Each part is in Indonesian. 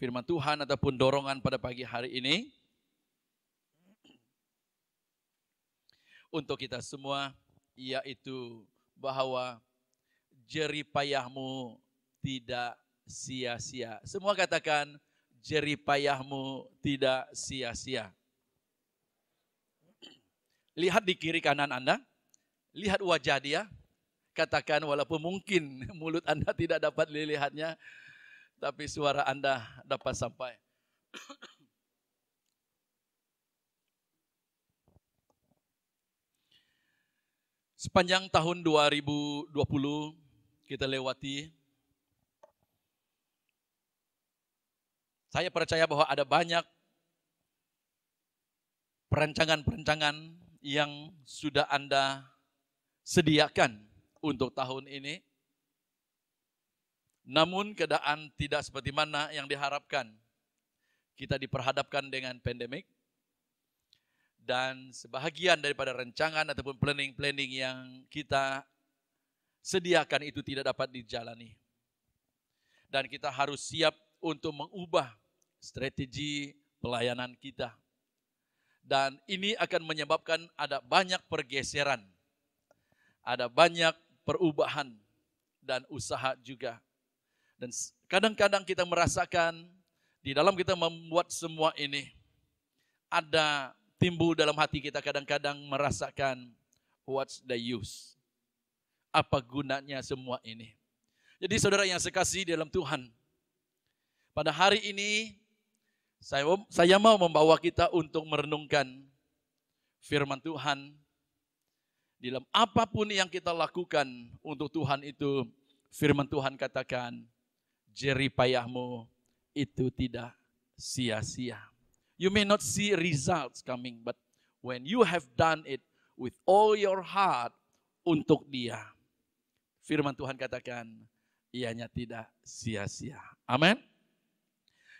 firman Tuhan ataupun dorongan pada pagi hari ini. Untuk kita semua, yaitu bahwa jeripayahmu tidak sia-sia. Semua katakan jeripayahmu tidak sia-sia. Lihat di kiri kanan Anda, lihat wajah dia, katakan walaupun mungkin mulut Anda tidak dapat dilihatnya, tapi suara Anda dapat sampai. Sepanjang tahun 2020 kita lewati, saya percaya bahwa ada banyak perancangan-perancangan yang sudah Anda sediakan untuk tahun ini namun keadaan tidak seperti mana yang diharapkan. Kita diperhadapkan dengan pandemik dan sebahagian daripada rencangan ataupun planning-planning yang kita sediakan itu tidak dapat dijalani. Dan kita harus siap untuk mengubah strategi pelayanan kita. Dan ini akan menyebabkan ada banyak pergeseran, ada banyak perubahan dan usaha juga dan kadang-kadang kita merasakan di dalam kita membuat semua ini ada timbul dalam hati kita kadang-kadang merasakan what's the use? Apa gunanya semua ini? Jadi saudara yang sekasih di dalam Tuhan, pada hari ini saya, saya mau membawa kita untuk merenungkan firman Tuhan. Di dalam apapun yang kita lakukan untuk Tuhan itu, firman Tuhan katakan, jeripayahmu itu tidak sia-sia. You may not see results coming, but when you have done it with all your heart untuk dia. Firman Tuhan katakan, ianya tidak sia-sia. Amin.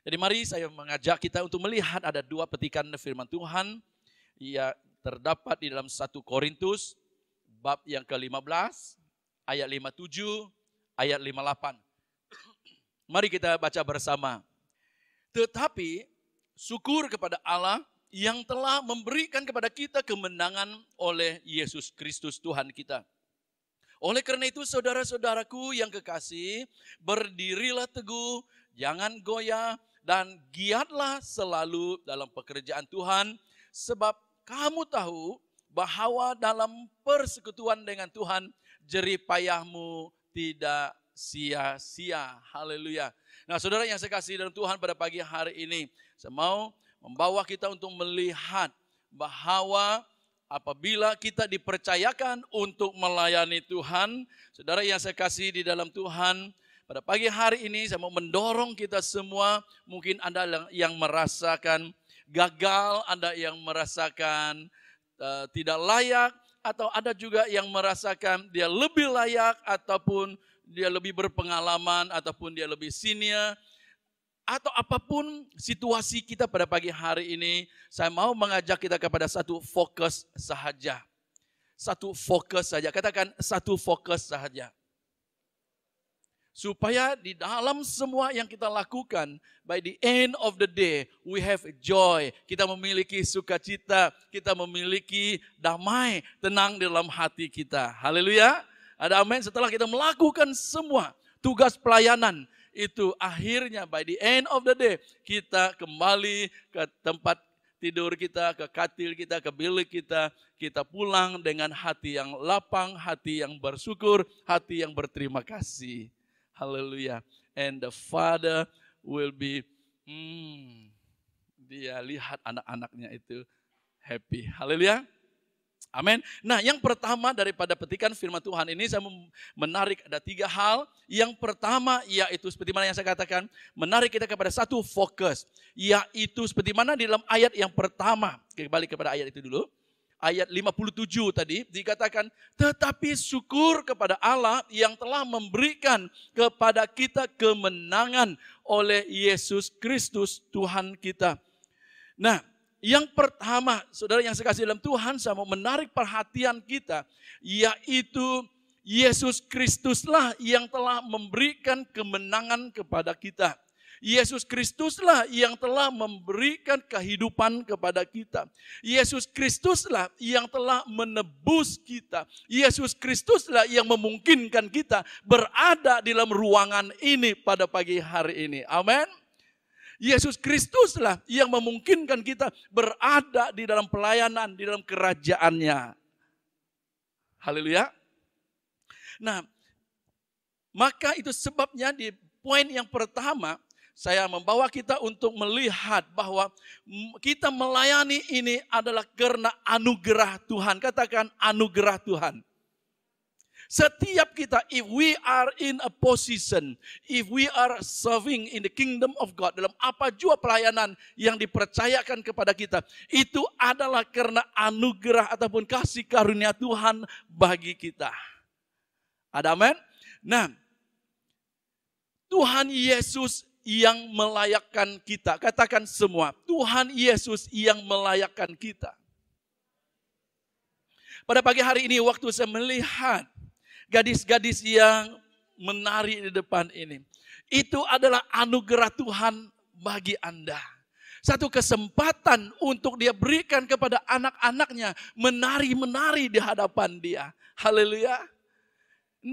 Jadi mari saya mengajak kita untuk melihat ada dua petikan firman Tuhan. Ia terdapat di dalam 1 Korintus bab yang ke-15 ayat 57 ayat 58. Mari kita baca bersama. Tetapi syukur kepada Allah yang telah memberikan kepada kita kemenangan oleh Yesus Kristus Tuhan kita. Oleh karena itu saudara-saudaraku yang kekasih, berdirilah teguh, jangan goyah dan giatlah selalu dalam pekerjaan Tuhan sebab kamu tahu bahwa dalam persekutuan dengan Tuhan jerih payahmu tidak sia-sia. Haleluya. Nah saudara yang saya kasih dalam Tuhan pada pagi hari ini. Saya mau membawa kita untuk melihat bahwa apabila kita dipercayakan untuk melayani Tuhan. Saudara yang saya kasih di dalam Tuhan. Pada pagi hari ini saya mau mendorong kita semua. Mungkin Anda yang merasakan gagal, Anda yang merasakan eh, tidak layak. Atau ada juga yang merasakan dia lebih layak ataupun dia lebih berpengalaman ataupun dia lebih senior atau apapun situasi kita pada pagi hari ini, saya mau mengajak kita kepada satu fokus sahaja. Satu fokus saja. Katakan satu fokus sahaja. Supaya di dalam semua yang kita lakukan, by the end of the day, we have joy. Kita memiliki sukacita, kita memiliki damai, tenang di dalam hati kita. Haleluya. Ada amin setelah kita melakukan semua tugas pelayanan itu akhirnya by the end of the day kita kembali ke tempat tidur kita, ke katil kita, ke bilik kita, kita pulang dengan hati yang lapang, hati yang bersyukur, hati yang berterima kasih. Haleluya. And the father will be hmm, dia lihat anak-anaknya itu happy. Haleluya. Amin. Nah, yang pertama daripada petikan firman Tuhan ini saya menarik ada tiga hal. Yang pertama yaitu seperti mana yang saya katakan, menarik kita kepada satu fokus, yaitu seperti mana di dalam ayat yang pertama. Kembali kepada ayat itu dulu. Ayat 57 tadi dikatakan, tetapi syukur kepada Allah yang telah memberikan kepada kita kemenangan oleh Yesus Kristus Tuhan kita. Nah, yang pertama, saudara yang sekasih dalam Tuhan, saya mau menarik perhatian kita, yaitu Yesus Kristuslah yang telah memberikan kemenangan kepada kita. Yesus Kristuslah yang telah memberikan kehidupan kepada kita. Yesus Kristuslah yang telah menebus kita. Yesus Kristuslah yang memungkinkan kita berada dalam ruangan ini pada pagi hari ini. Amin. Yesus Kristuslah yang memungkinkan kita berada di dalam pelayanan, di dalam kerajaannya. Haleluya. Nah, maka itu sebabnya di poin yang pertama, saya membawa kita untuk melihat bahwa kita melayani ini adalah karena anugerah Tuhan. Katakan anugerah Tuhan. Setiap kita, if we are in a position, if we are serving in the kingdom of God, dalam apa jua pelayanan yang dipercayakan kepada kita, itu adalah karena anugerah ataupun kasih karunia Tuhan bagi kita. Ada amin? Nah, Tuhan Yesus yang melayakkan kita. Katakan semua, Tuhan Yesus yang melayakkan kita. Pada pagi hari ini waktu saya melihat gadis-gadis yang menari di depan ini. Itu adalah anugerah Tuhan bagi Anda. Satu kesempatan untuk dia berikan kepada anak-anaknya menari-menari di hadapan dia. Haleluya.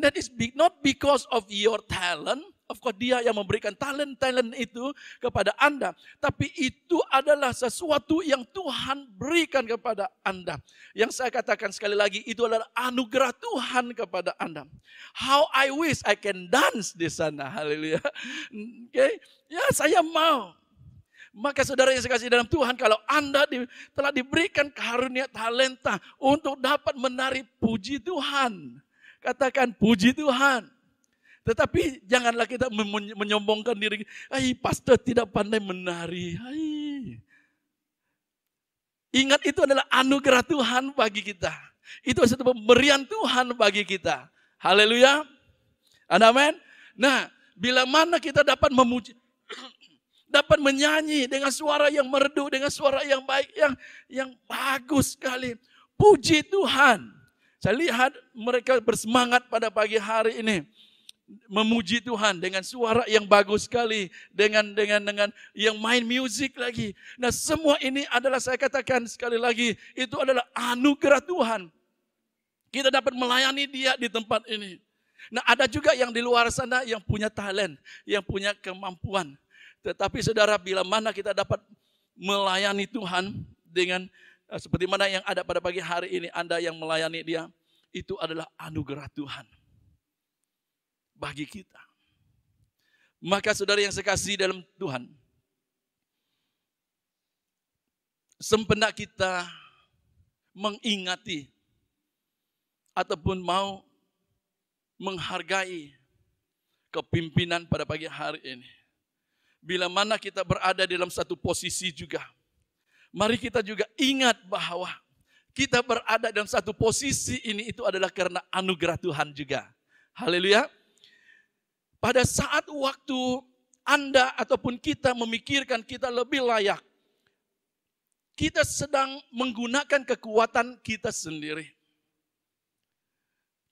That is not because of your talent, Of course dia yang memberikan talent-talent itu kepada Anda. Tapi itu adalah sesuatu yang Tuhan berikan kepada Anda. Yang saya katakan sekali lagi itu adalah anugerah Tuhan kepada Anda. How I wish I can dance di sana. Haleluya. Oke. Okay. Ya saya mau. Maka saudara yang saya kasih dalam Tuhan, kalau Anda di, telah diberikan karunia talenta untuk dapat menari puji Tuhan. Katakan puji Tuhan. Tetapi janganlah kita menyombongkan diri. Hai, pastor tidak pandai menari. Hai. Ingat itu adalah anugerah Tuhan bagi kita. Itu satu pemberian Tuhan bagi kita. Haleluya. Amin. Nah, bila mana kita dapat memuji, dapat menyanyi dengan suara yang merdu, dengan suara yang baik, yang yang bagus sekali. Puji Tuhan. Saya lihat mereka bersemangat pada pagi hari ini memuji Tuhan dengan suara yang bagus sekali, dengan dengan dengan yang main musik lagi. Nah, semua ini adalah saya katakan sekali lagi, itu adalah anugerah Tuhan. Kita dapat melayani Dia di tempat ini. Nah, ada juga yang di luar sana yang punya talent, yang punya kemampuan. Tetapi saudara, bila mana kita dapat melayani Tuhan dengan eh, seperti mana yang ada pada pagi hari ini Anda yang melayani Dia, itu adalah anugerah Tuhan bagi kita. Maka saudara yang saya kasih dalam Tuhan, sempena kita mengingati ataupun mau menghargai kepimpinan pada pagi hari ini. Bila mana kita berada dalam satu posisi juga, mari kita juga ingat bahwa kita berada dalam satu posisi ini itu adalah karena anugerah Tuhan juga. Haleluya. Pada saat waktu Anda ataupun kita memikirkan kita lebih layak, kita sedang menggunakan kekuatan kita sendiri.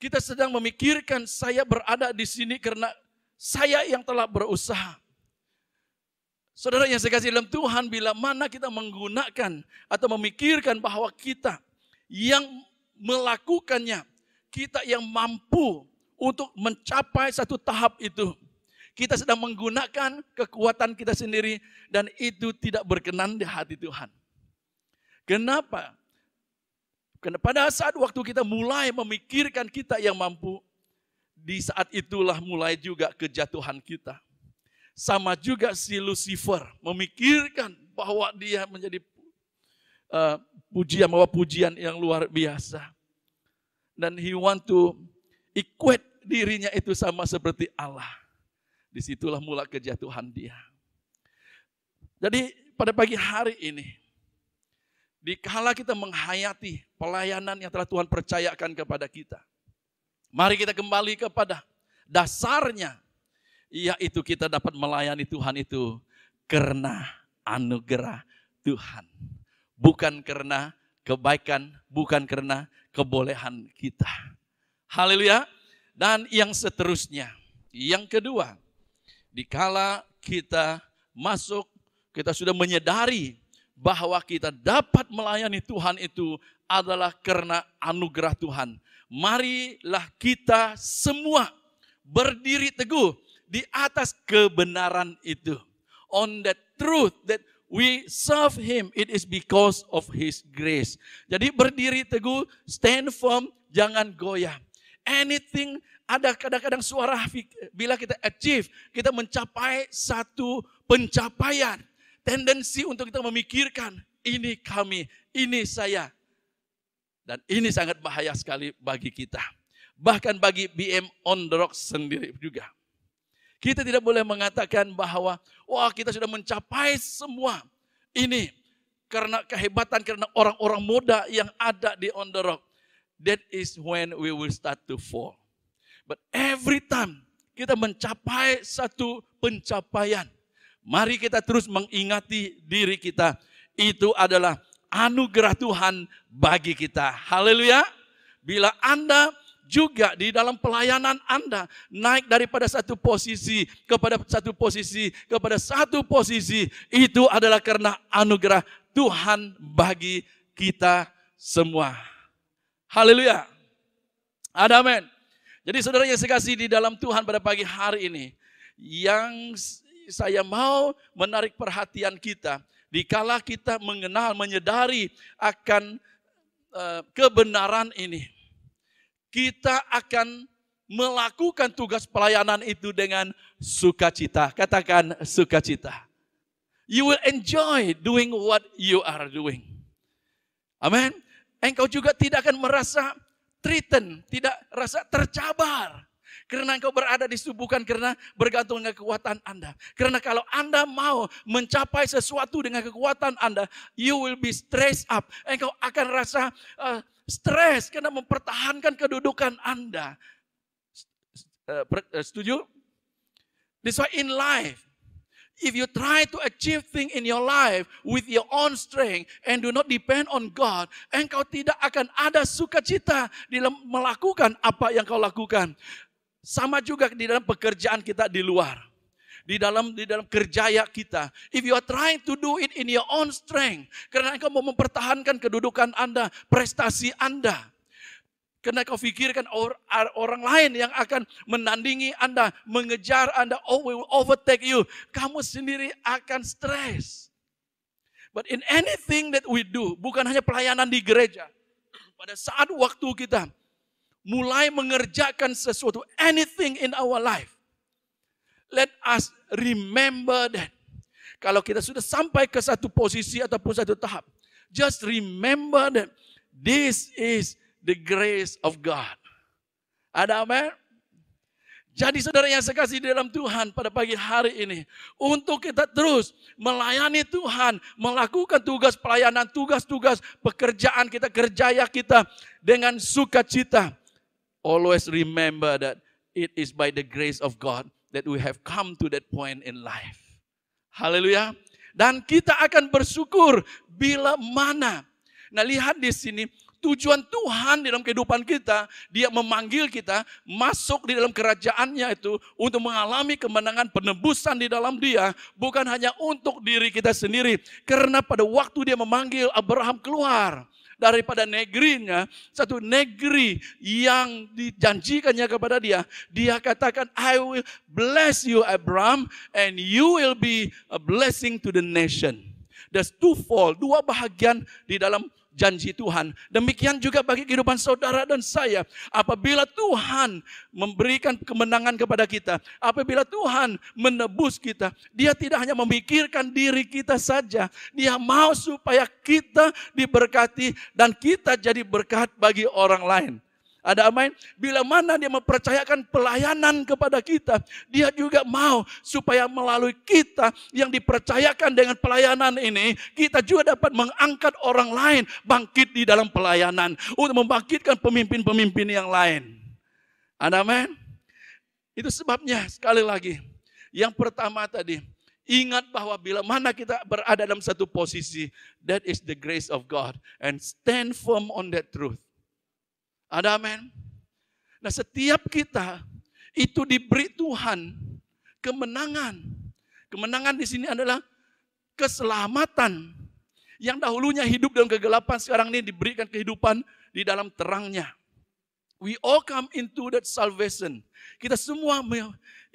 Kita sedang memikirkan saya berada di sini karena saya yang telah berusaha. Saudara yang saya kasih dalam Tuhan, bila mana kita menggunakan atau memikirkan bahwa kita yang melakukannya, kita yang mampu, untuk mencapai satu tahap itu. Kita sedang menggunakan kekuatan kita sendiri dan itu tidak berkenan di hati Tuhan. Kenapa? Karena pada saat waktu kita mulai memikirkan kita yang mampu, di saat itulah mulai juga kejatuhan kita. Sama juga si Lucifer memikirkan bahwa dia menjadi uh, pujian bahwa pujian yang luar biasa. Dan he want to equate dirinya itu sama seperti Allah. Disitulah mula kejatuhan dia. Jadi pada pagi hari ini, di kala kita menghayati pelayanan yang telah Tuhan percayakan kepada kita. Mari kita kembali kepada dasarnya, yaitu kita dapat melayani Tuhan itu karena anugerah Tuhan. Bukan karena kebaikan, bukan karena kebolehan kita. Haleluya. Dan yang seterusnya. Yang kedua, dikala kita masuk, kita sudah menyadari bahwa kita dapat melayani Tuhan itu adalah karena anugerah Tuhan. Marilah kita semua berdiri teguh di atas kebenaran itu. On the truth that we serve him, it is because of his grace. Jadi berdiri teguh, stand firm, jangan goyah anything, ada kadang-kadang suara bila kita achieve, kita mencapai satu pencapaian. Tendensi untuk kita memikirkan, ini kami, ini saya. Dan ini sangat bahaya sekali bagi kita. Bahkan bagi BM on the rock sendiri juga. Kita tidak boleh mengatakan bahwa, wah kita sudah mencapai semua. Ini karena kehebatan, karena orang-orang muda yang ada di on the rock that is when we will start to fall. But every time kita mencapai satu pencapaian, mari kita terus mengingati diri kita. Itu adalah anugerah Tuhan bagi kita. Haleluya. Bila Anda juga di dalam pelayanan Anda naik daripada satu posisi kepada satu posisi kepada satu posisi itu adalah karena anugerah Tuhan bagi kita semua. Haleluya. Ada amin. Jadi saudara yang saya kasih di dalam Tuhan pada pagi hari ini, yang saya mau menarik perhatian kita, dikala kita mengenal, menyadari akan uh, kebenaran ini, kita akan melakukan tugas pelayanan itu dengan sukacita. Katakan sukacita. You will enjoy doing what you are doing. Amin. Engkau juga tidak akan merasa threatened, tidak rasa tercabar. Karena engkau berada di subukan karena bergantung dengan kekuatan Anda. Karena kalau Anda mau mencapai sesuatu dengan kekuatan Anda, you will be stressed up. Engkau akan rasa uh, eh, stress karena mempertahankan kedudukan Anda. Uh, setuju? This why in life, If you try to achieve thing in your life with your own strength and do not depend on God, engkau tidak akan ada sukacita dalam melakukan apa yang kau lakukan. Sama juga di dalam pekerjaan kita di luar. Di dalam di dalam kerjaya kita. If you are trying to do it in your own strength. Karena engkau mau mempertahankan kedudukan Anda, prestasi Anda karena kau pikirkan orang lain yang akan menandingi Anda, mengejar Anda, oh, we will overtake you. Kamu sendiri akan stres. But in anything that we do, bukan hanya pelayanan di gereja. Pada saat waktu kita mulai mengerjakan sesuatu, anything in our life, let us remember that. Kalau kita sudah sampai ke satu posisi ataupun satu tahap, just remember that this is the grace of God. Ada amin? Jadi saudara yang saya kasih di dalam Tuhan pada pagi hari ini. Untuk kita terus melayani Tuhan. Melakukan tugas pelayanan, tugas-tugas pekerjaan kita, kerjaya kita dengan sukacita. Always remember that it is by the grace of God that we have come to that point in life. Haleluya. Dan kita akan bersyukur bila mana. Nah lihat di sini Tujuan Tuhan di dalam kehidupan kita, dia memanggil kita masuk di dalam kerajaannya itu untuk mengalami kemenangan penebusan di dalam dia, bukan hanya untuk diri kita sendiri. Karena pada waktu dia memanggil Abraham keluar, daripada negerinya, satu negeri yang dijanjikannya kepada dia. Dia katakan, I will bless you Abraham and you will be a blessing to the nation. There's two fold, dua bahagian di dalam janji Tuhan. Demikian juga bagi kehidupan saudara dan saya. Apabila Tuhan memberikan kemenangan kepada kita, apabila Tuhan menebus kita, Dia tidak hanya memikirkan diri kita saja, Dia mau supaya kita diberkati dan kita jadi berkat bagi orang lain. Ada amin? Bila mana dia mempercayakan pelayanan kepada kita, dia juga mau supaya melalui kita yang dipercayakan dengan pelayanan ini, kita juga dapat mengangkat orang lain bangkit di dalam pelayanan untuk membangkitkan pemimpin-pemimpin yang lain. Ada amin? Itu sebabnya sekali lagi, yang pertama tadi, Ingat bahwa bila mana kita berada dalam satu posisi, that is the grace of God. And stand firm on that truth. Ada amin. Nah setiap kita itu diberi Tuhan kemenangan. Kemenangan di sini adalah keselamatan. Yang dahulunya hidup dalam kegelapan, sekarang ini diberikan kehidupan di dalam terangnya. We all come into that salvation. Kita semua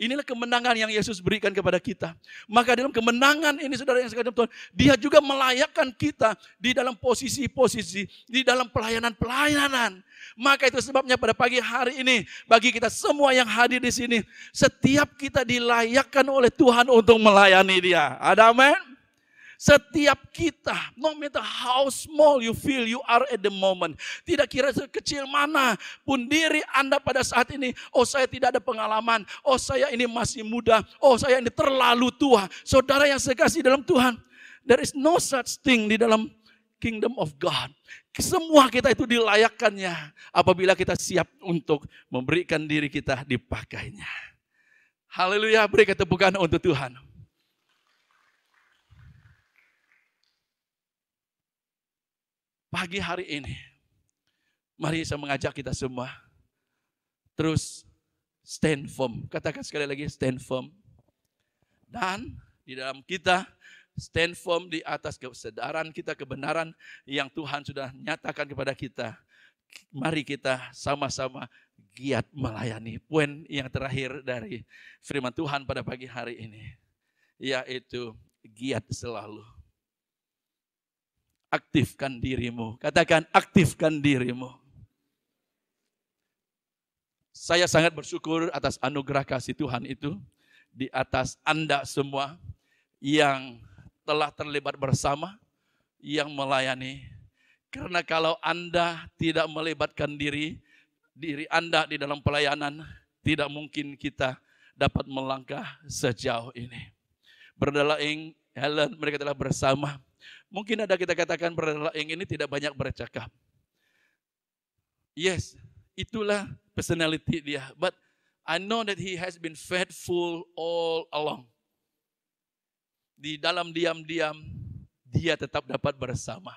Inilah kemenangan yang Yesus berikan kepada kita. Maka dalam kemenangan ini saudara yang sekalian Tuhan, dia juga melayakkan kita di dalam posisi-posisi, di dalam pelayanan-pelayanan. Maka itu sebabnya pada pagi hari ini, bagi kita semua yang hadir di sini, setiap kita dilayakkan oleh Tuhan untuk melayani dia. Ada amin? Setiap kita, no matter how small you feel you are at the moment. Tidak kira sekecil mana pun diri Anda pada saat ini. Oh saya tidak ada pengalaman. Oh saya ini masih muda. Oh saya ini terlalu tua. Saudara yang saya kasih dalam Tuhan. There is no such thing di dalam kingdom of God. Semua kita itu dilayakkannya apabila kita siap untuk memberikan diri kita dipakainya. Haleluya, beri tepukan untuk Tuhan. pagi hari ini, mari saya mengajak kita semua terus stand firm. Katakan sekali lagi stand firm. Dan di dalam kita stand firm di atas kesadaran kita, kebenaran yang Tuhan sudah nyatakan kepada kita. Mari kita sama-sama giat melayani. Poin yang terakhir dari firman Tuhan pada pagi hari ini, yaitu giat selalu. Aktifkan dirimu. Katakan aktifkan dirimu. Saya sangat bersyukur atas anugerah kasih Tuhan itu di atas Anda semua yang telah terlibat bersama, yang melayani. Karena kalau Anda tidak melibatkan diri, diri Anda di dalam pelayanan, tidak mungkin kita dapat melangkah sejauh ini. Berdalaing Helen, mereka telah bersama Mungkin ada kita katakan yang ini tidak banyak bercakap. Yes, itulah personality dia. But I know that he has been faithful all along. Di dalam diam-diam, dia tetap dapat bersama.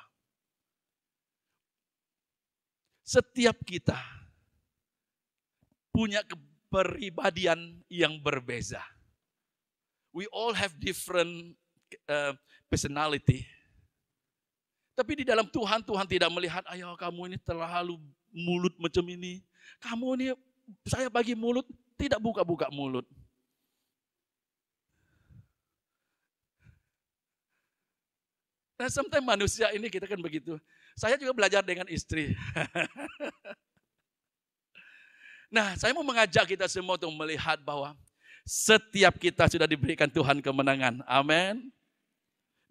Setiap kita punya kepribadian yang berbeza. We all have different uh, personality. Tapi di dalam Tuhan, Tuhan tidak melihat, ayo kamu ini terlalu mulut macam ini. Kamu ini, saya bagi mulut, tidak buka-buka mulut. Nah, sometimes manusia ini kita kan begitu. Saya juga belajar dengan istri. nah, saya mau mengajak kita semua untuk melihat bahwa setiap kita sudah diberikan Tuhan kemenangan. Amin.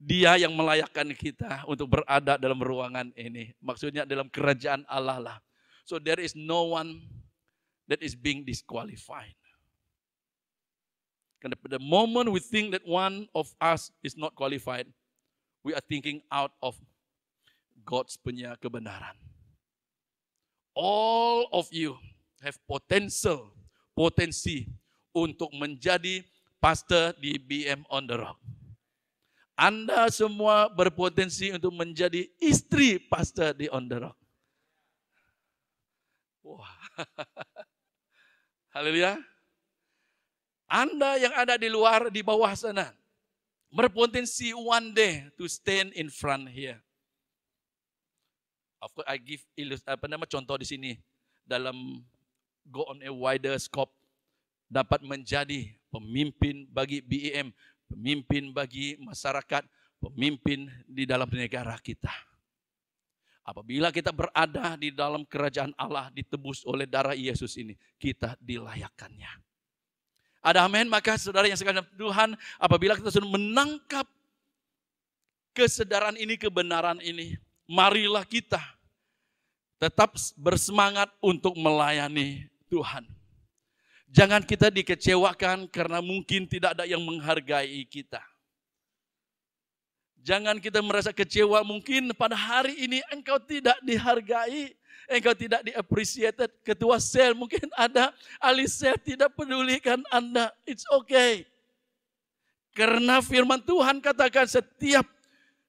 Dia yang melayakkan kita untuk berada dalam ruangan ini. Maksudnya dalam kerajaan Allah lah. So there is no one that is being disqualified. Karena the moment we think that one of us is not qualified, we are thinking out of God's punya kebenaran. All of you have potential, potensi untuk menjadi pastor di BM on the Rock. Anda semua berpotensi untuk menjadi istri pastor di On The Rock. Wah. Haleluya. Anda yang ada di luar, di bawah sana, berpotensi one day to stand in front here. Of course, I give ilus. apa nama contoh di sini dalam go on a wider scope dapat menjadi pemimpin bagi BEM pemimpin bagi masyarakat, pemimpin di dalam negara kita. Apabila kita berada di dalam kerajaan Allah ditebus oleh darah Yesus ini, kita dilayakannya. Ada amin, maka saudara yang sekalian Tuhan, apabila kita sudah menangkap kesedaran ini, kebenaran ini, marilah kita tetap bersemangat untuk melayani Tuhan. Jangan kita dikecewakan karena mungkin tidak ada yang menghargai kita. Jangan kita merasa kecewa mungkin pada hari ini engkau tidak dihargai, engkau tidak diappreciated. Ketua sel mungkin ada, ahli sel tidak pedulikan Anda. It's okay. Karena firman Tuhan katakan setiap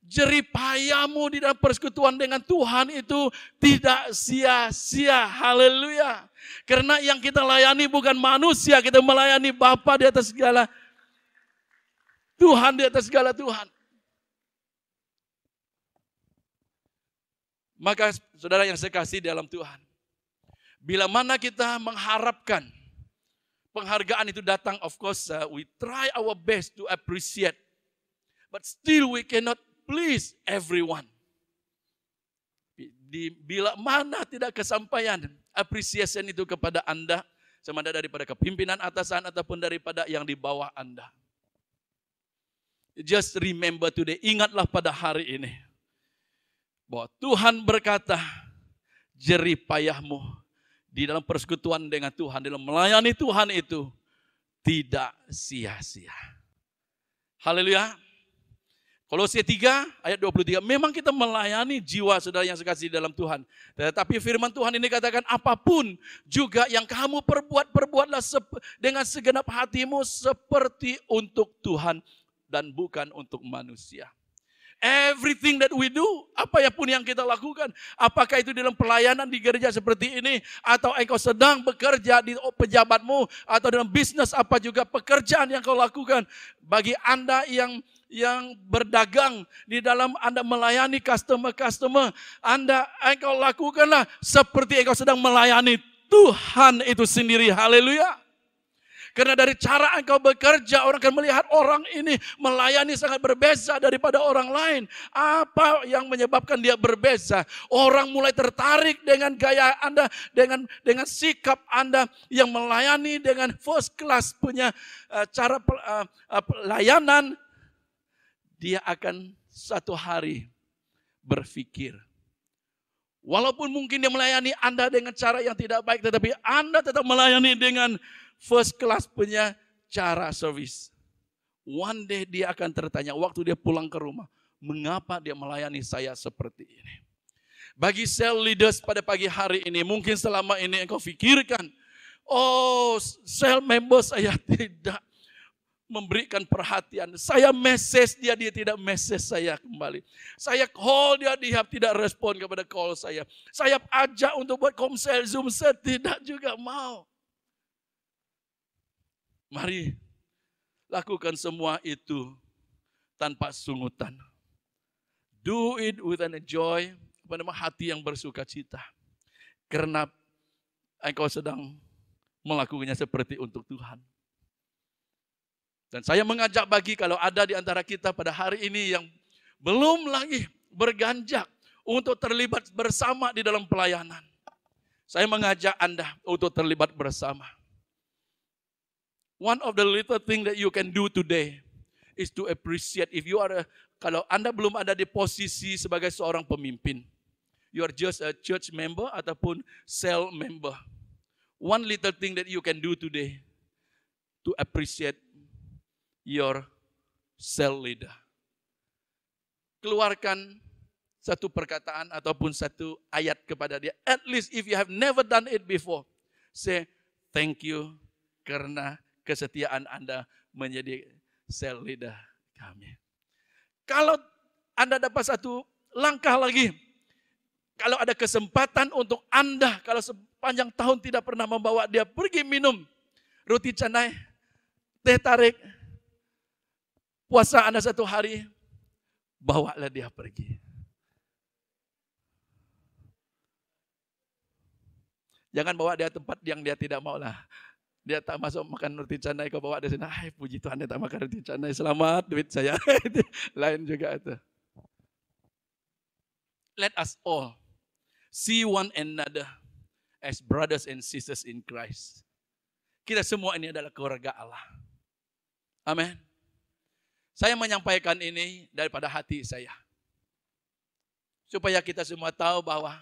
jeripayamu di dalam persekutuan dengan Tuhan itu tidak sia-sia. Haleluya. Karena yang kita layani bukan manusia, kita melayani Bapa di atas segala Tuhan di atas segala Tuhan. Maka saudara yang saya kasih dalam Tuhan, bila mana kita mengharapkan penghargaan itu datang, of course uh, we try our best to appreciate, but still we cannot please everyone. Di, bila mana tidak kesampaian, appreciation itu kepada Anda, sama daripada kepimpinan atasan ataupun daripada yang di bawah Anda. Just remember today, ingatlah pada hari ini. Bahwa Tuhan berkata, jerih payahmu di dalam persekutuan dengan Tuhan, dalam melayani Tuhan itu tidak sia-sia. Haleluya. Kolose 3 ayat 23, memang kita melayani jiwa saudara yang sekasih dalam Tuhan. Tetapi firman Tuhan ini katakan, apapun juga yang kamu perbuat, perbuatlah dengan segenap hatimu seperti untuk Tuhan dan bukan untuk manusia. Everything that we do, apa ya pun yang kita lakukan, apakah itu dalam pelayanan di gereja seperti ini, atau engkau sedang bekerja di pejabatmu, atau dalam bisnis apa juga pekerjaan yang kau lakukan, bagi Anda yang yang berdagang, di dalam Anda melayani customer-customer, Anda engkau eh, lakukanlah seperti engkau sedang melayani Tuhan itu sendiri. Haleluya. Karena dari cara engkau bekerja, orang akan melihat orang ini melayani sangat berbeza daripada orang lain. Apa yang menyebabkan dia berbeza? Orang mulai tertarik dengan gaya Anda, dengan dengan sikap Anda yang melayani dengan first class punya eh, cara eh, pelayanan dia akan satu hari berpikir. Walaupun mungkin dia melayani Anda dengan cara yang tidak baik, tetapi Anda tetap melayani dengan first class punya cara service. One day dia akan tertanya, waktu dia pulang ke rumah, mengapa dia melayani saya seperti ini? Bagi sel leaders pada pagi hari ini, mungkin selama ini engkau pikirkan, oh sel members saya tidak memberikan perhatian. Saya message dia, dia tidak message saya kembali. Saya call dia, dia tidak respon kepada call saya. Saya ajak untuk buat komsel Zoom set, tidak juga mau. Mari lakukan semua itu tanpa sungutan. Do it with an joy, pada hati yang bersuka cita. Karena engkau sedang melakukannya seperti untuk Tuhan. Dan saya mengajak bagi kalau ada di antara kita pada hari ini yang belum lagi berganjak untuk terlibat bersama di dalam pelayanan. Saya mengajak Anda untuk terlibat bersama. One of the little thing that you can do today is to appreciate if you are a, kalau Anda belum ada di posisi sebagai seorang pemimpin. You are just a church member ataupun cell member. One little thing that you can do today to appreciate your cell leader. Keluarkan satu perkataan ataupun satu ayat kepada dia. At least if you have never done it before, say thank you karena kesetiaan Anda menjadi cell leader kami. Kalau Anda dapat satu langkah lagi, kalau ada kesempatan untuk Anda, kalau sepanjang tahun tidak pernah membawa dia pergi minum roti canai, teh tarik, puasa Anda satu hari, bawalah dia pergi. Jangan bawa dia tempat yang dia tidak mau lah. Dia tak masuk makan roti canai, kau bawa dia sana. Hai, puji Tuhan dia tak makan roti canai. Selamat duit saya. Lain juga itu. Let us all see one another as brothers and sisters in Christ. Kita semua ini adalah keluarga Allah. Amen. Saya menyampaikan ini daripada hati saya. Supaya kita semua tahu bahwa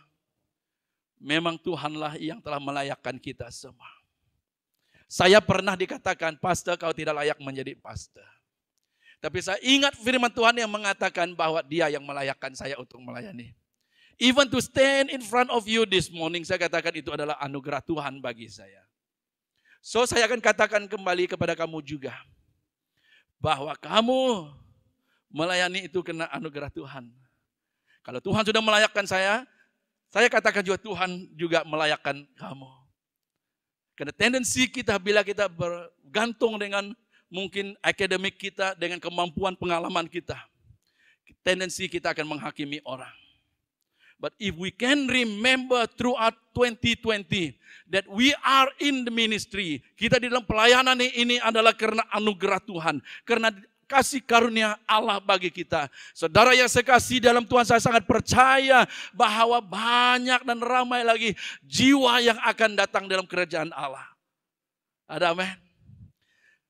memang Tuhanlah yang telah melayakkan kita semua. Saya pernah dikatakan, pastor kau tidak layak menjadi pastor. Tapi saya ingat firman Tuhan yang mengatakan bahwa dia yang melayakkan saya untuk melayani. Even to stand in front of you this morning, saya katakan itu adalah anugerah Tuhan bagi saya. So saya akan katakan kembali kepada kamu juga bahwa kamu melayani itu kena anugerah Tuhan. Kalau Tuhan sudah melayakkan saya, saya katakan juga Tuhan juga melayakkan kamu. Karena tendensi kita bila kita bergantung dengan mungkin akademik kita, dengan kemampuan pengalaman kita. Tendensi kita akan menghakimi orang. But if we can remember throughout 2020 that we are in the ministry, kita di dalam pelayanan ini adalah karena anugerah Tuhan, karena kasih karunia Allah bagi kita. Saudara yang saya kasih dalam Tuhan saya sangat percaya bahwa banyak dan ramai lagi jiwa yang akan datang dalam kerajaan Allah. Ada amin.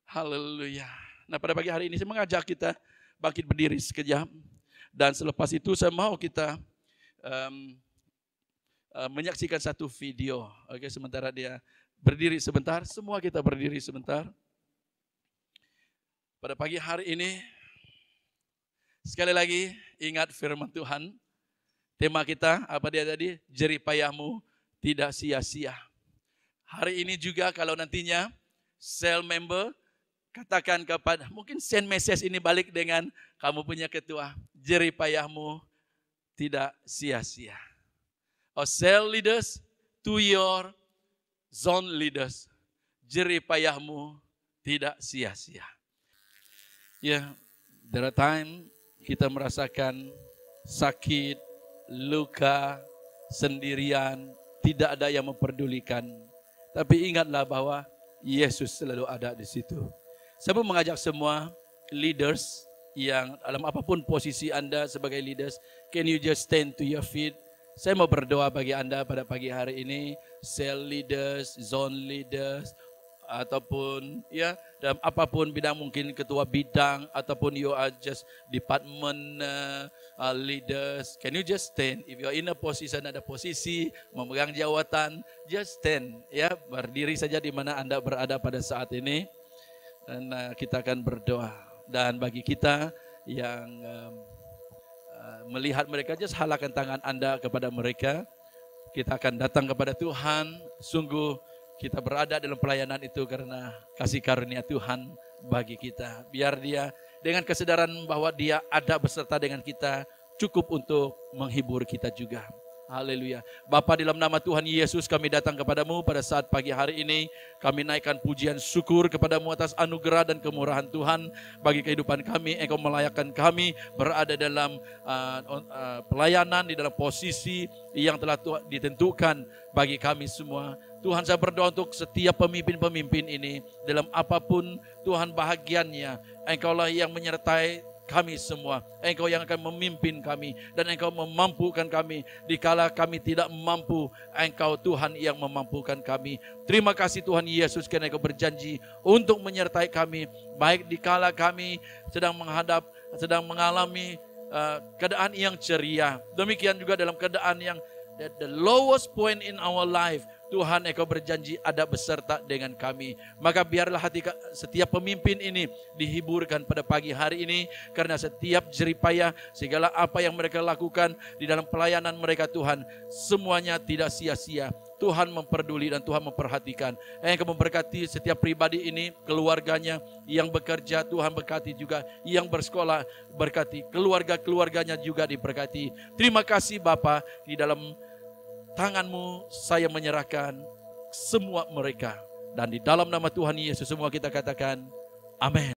Haleluya. Nah pada pagi hari ini saya mengajak kita bangkit berdiri sekejap. Dan selepas itu saya mau kita um, uh, menyaksikan satu video. Oke, okay, sementara dia berdiri sebentar, semua kita berdiri sebentar. Pada pagi hari ini, sekali lagi ingat firman Tuhan. Tema kita, apa dia tadi? Jeripayahmu tidak sia-sia. Hari ini juga kalau nantinya sel member, katakan kepada, mungkin send message ini balik dengan kamu punya ketua, jeripayahmu tidak sia-sia. O oh, sell leaders to your zone leaders. Jerih payahmu tidak sia-sia. Ya, yeah, there are time kita merasakan sakit, luka, sendirian, tidak ada yang memperdulikan. Tapi ingatlah bahwa Yesus selalu ada di situ. Saya mau mengajak semua leaders yang dalam apapun posisi Anda sebagai leaders, Can you just stand to your feet? Saya mau berdoa bagi Anda pada pagi hari ini, cell leaders, zone leaders, ataupun ya dalam apapun bidang mungkin ketua bidang ataupun you are just department uh, uh, leaders can you just stand if you are in a position ada posisi memegang jawatan just stand ya berdiri saja di mana Anda berada pada saat ini dan uh, kita akan berdoa dan bagi kita yang um, melihat mereka, saja halakan tangan Anda kepada mereka. Kita akan datang kepada Tuhan. Sungguh kita berada dalam pelayanan itu karena kasih karunia Tuhan bagi kita. Biar dia dengan kesadaran bahwa dia ada beserta dengan kita cukup untuk menghibur kita juga. Haleluya. Bapa dalam nama Tuhan Yesus kami datang kepadamu pada saat pagi hari ini. Kami naikkan pujian syukur kepadamu atas anugerah dan kemurahan Tuhan bagi kehidupan kami. Engkau melayakkan kami berada dalam uh, uh, pelayanan, di dalam posisi yang telah ditentukan bagi kami semua. Tuhan saya berdoa untuk setiap pemimpin-pemimpin ini. Dalam apapun Tuhan bahagiannya. Engkaulah yang menyertai kami semua. Engkau yang akan memimpin kami dan Engkau memampukan kami. Dikala kami tidak mampu, Engkau Tuhan yang memampukan kami. Terima kasih Tuhan Yesus karena Engkau berjanji untuk menyertai kami. Baik dikala kami sedang menghadap, sedang mengalami uh, keadaan yang ceria. Demikian juga dalam keadaan yang the lowest point in our life Tuhan engkau berjanji ada beserta dengan kami. Maka biarlah hati setiap pemimpin ini dihiburkan pada pagi hari ini karena setiap jeripaya segala apa yang mereka lakukan di dalam pelayanan mereka Tuhan semuanya tidak sia-sia. Tuhan memperduli dan Tuhan memperhatikan. Engkau memberkati setiap pribadi ini, keluarganya yang bekerja, Tuhan berkati juga. Yang bersekolah berkati, keluarga-keluarganya juga diberkati. Terima kasih Bapak di dalam tanganmu saya menyerahkan semua mereka. Dan di dalam nama Tuhan Yesus semua kita katakan, amin.